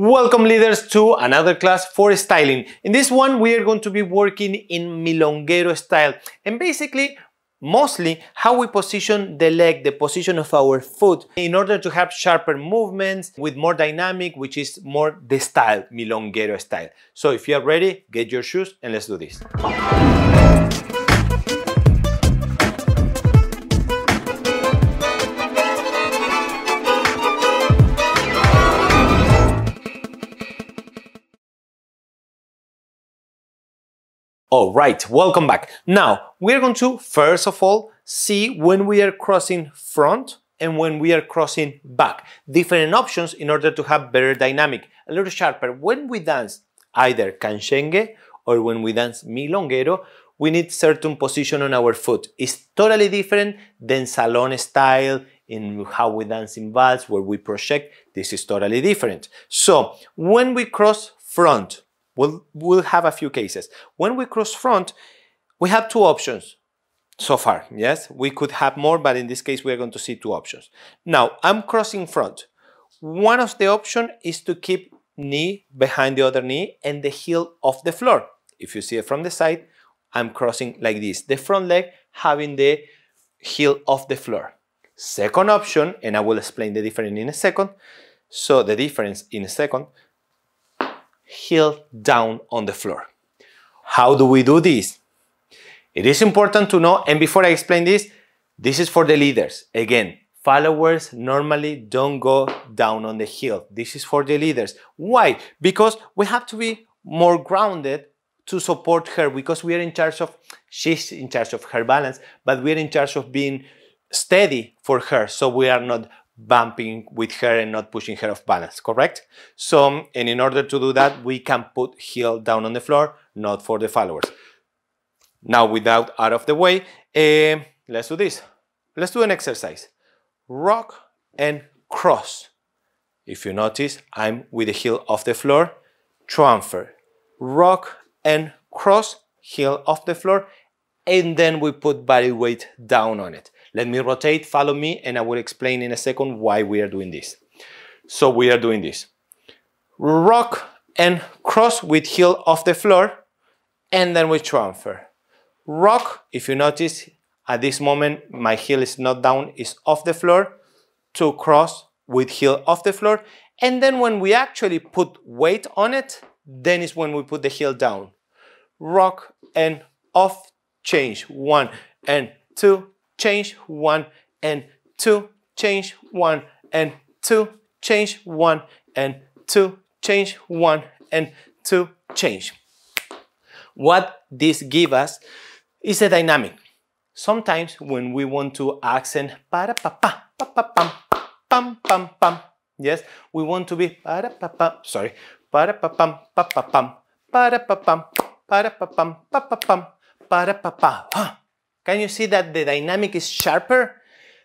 Welcome leaders to another class for styling. In this one we are going to be working in milonguero style and basically mostly how we position the leg, the position of our foot in order to have sharper movements with more dynamic which is more the style, milonguero style. So if you are ready, get your shoes and let's do this. All right, welcome back. Now, we are going to, first of all, see when we are crossing front and when we are crossing back. Different options in order to have better dynamic, a little sharper. When we dance either kanshenge or when we dance milonguero, we need certain position on our foot. It's totally different than salon style, in how we dance in vals, where we project, this is totally different. So, when we cross front, We'll, we'll have a few cases. When we cross front, we have two options so far, yes? We could have more, but in this case, we are going to see two options. Now, I'm crossing front. One of the option is to keep knee behind the other knee and the heel off the floor. If you see it from the side, I'm crossing like this. The front leg having the heel off the floor. Second option, and I will explain the difference in a second. So the difference in a second heel down on the floor. How do we do this? It is important to know, and before I explain this, this is for the leaders. Again, followers normally don't go down on the heel. This is for the leaders. Why? Because we have to be more grounded to support her because we are in charge of, she's in charge of her balance, but we're in charge of being steady for her. So we are not bumping with her and not pushing her off balance, correct? So, and in order to do that, we can put heel down on the floor, not for the followers. Now, without out of the way, uh, let's do this. Let's do an exercise. Rock and cross. If you notice, I'm with the heel off the floor, transfer, rock and cross, heel off the floor, and then we put body weight down on it. Let me rotate, follow me, and I will explain in a second why we are doing this. So we are doing this. Rock and cross with heel off the floor, and then we transfer. Rock, if you notice, at this moment, my heel is not down, is off the floor, to cross with heel off the floor. And then when we actually put weight on it, then is when we put the heel down. Rock and off, change, one and two change one and two, change one and two, change one and two, change one and two, change. What this gives us is a dynamic. Sometimes when we want to accent para pa pa pa pa pam pam pam pam, yes, we want to be para pa pa. sorry, para pa pam pa pa pam, para pa pam, para pa pam pa pa pam, para pa pa. Huh. Can you see that the dynamic is sharper?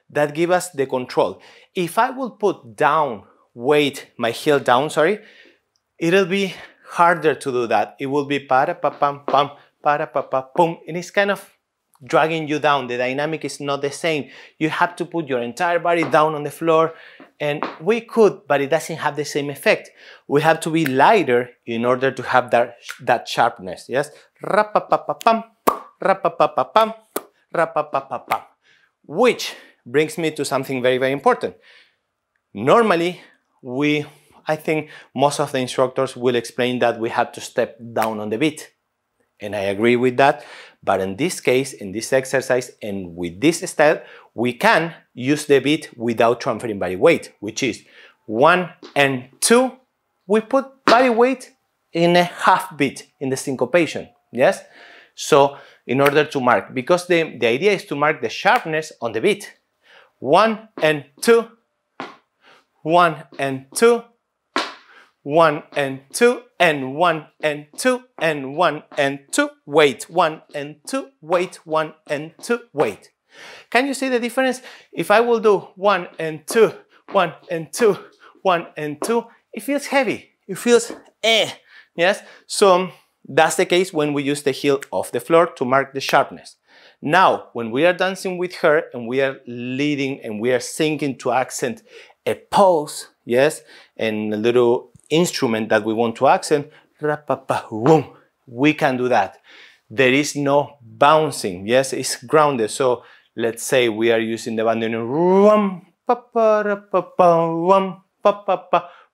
That give us the control. If I will put down weight, my heel down, sorry, it'll be harder to do that. It will be para pa pam pam, para pa pa pum, and it's kind of dragging you down. The dynamic is not the same. You have to put your entire body down on the floor and we could, but it doesn't have the same effect. We have to be lighter in order to have that, that sharpness, yes? rap pa pa pa pam rap-a-pa-pa-pam, which brings me to something very, very important. Normally, we, I think most of the instructors will explain that we have to step down on the beat. And I agree with that. But in this case, in this exercise, and with this step, we can use the beat without transferring body weight, which is one and two, we put body weight in a half beat in the syncopation, yes? So in order to mark because the, the idea is to mark the sharpness on the beat. One and two, one and two, one and two, and one and two, and one and two, wait, one and two, wait, one and two, wait. Can you see the difference? If I will do one and two, one and two, one and two, it feels heavy. It feels eh, yes? So that's the case when we use the heel of the floor to mark the sharpness. Now, when we are dancing with her and we are leading and we are singing to accent a pose, yes, and a little instrument that we want to accent, we can do that. There is no bouncing, yes, it's grounded. So let's say we are using the bandoneon,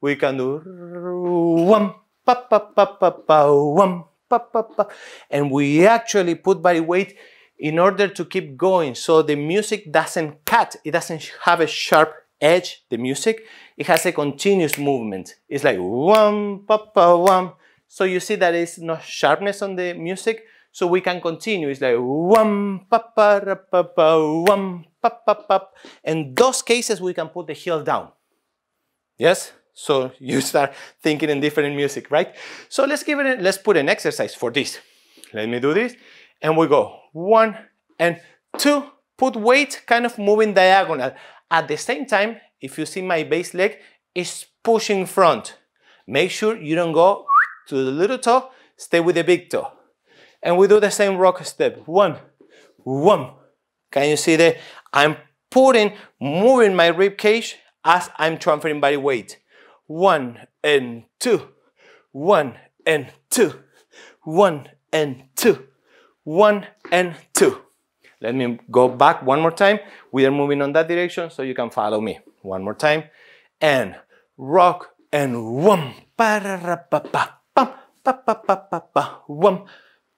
we can do pa pa pa pa pa wum, pa pa pa. And we actually put body weight in order to keep going. So the music doesn't cut, it doesn't have a sharp edge, the music. It has a continuous movement. It's like wum, pa pa wum. So you see that it's no sharpness on the music, so we can continue. It's like wum, pa pa ra pa pa wum, pa pa pa. In those cases, we can put the heel down. Yes? So you start thinking in different music, right? So let's give it, a, let's put an exercise for this. Let me do this. And we go one and two. Put weight kind of moving diagonal. At the same time, if you see my base leg is pushing front. Make sure you don't go to the little toe, stay with the big toe. And we do the same rock step. One, one. Can you see that? I'm putting, moving my rib cage as I'm transferring body weight. One and two. One and two. One and two. One and two. Let me go back one more time. We are moving on that direction so you can follow me. One more time. And rock and wham. Pa ra ra pa pa. Pam. Pa pa pa pa pa. Wham.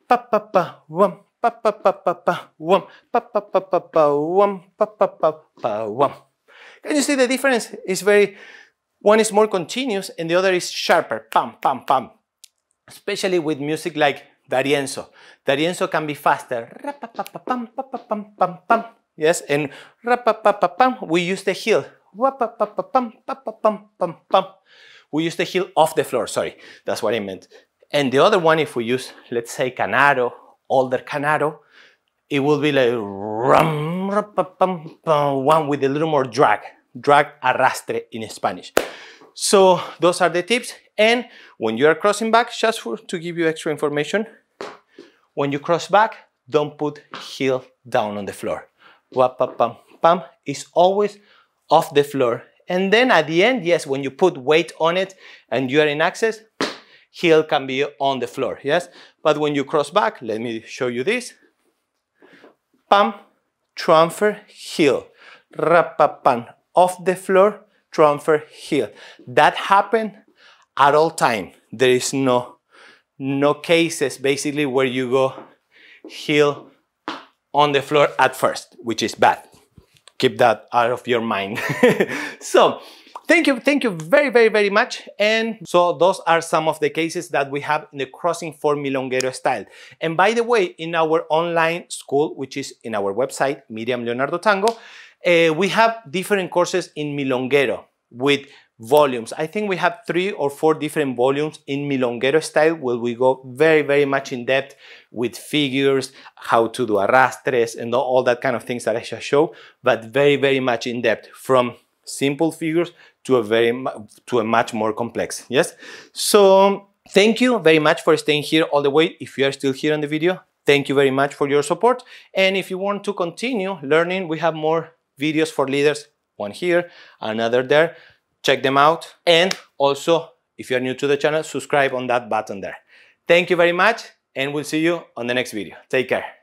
Pa pa pa. Wham. Pa pa pa pa pa. Wham. Pa pa pa pa pa. Wham. Pa pa pa pa. Wham. Can you see the difference? It's very one is more continuous and the other is sharper, pam, pam, pam. Especially with music like Darienzo. Darienzo can be faster. Yes, and we use the heel. We use the heel off the floor, sorry, that's what I meant. And the other one, if we use, let's say, Canaro, older Canaro, it will be like one with a little more drag drag arrastre in Spanish. So those are the tips. And when you are crossing back, just for, to give you extra information, when you cross back, don't put heel down on the floor. Wap, pam, pam, pam is always off the floor. And then at the end, yes, when you put weight on it and you are in access, heel can be on the floor, yes? But when you cross back, let me show you this. Pam, transfer, heel, off the floor, transfer heel. That happens at all time. There is no, no cases basically where you go heel on the floor at first, which is bad. Keep that out of your mind. so thank you, thank you very, very, very much. And so those are some of the cases that we have in the crossing for milonguero style. And by the way, in our online school, which is in our website, Medium Leonardo Tango, uh, we have different courses in milonguero with volumes. I think we have three or four different volumes in milonguero style where we go very, very much in depth with figures, how to do arrastres and all that kind of things that I shall show, but very, very much in depth from simple figures to a very, to a much more complex, yes? So thank you very much for staying here all the way. If you are still here on the video, thank you very much for your support. And if you want to continue learning, we have more videos for leaders, one here, another there. Check them out. And also, if you're new to the channel, subscribe on that button there. Thank you very much and we'll see you on the next video. Take care.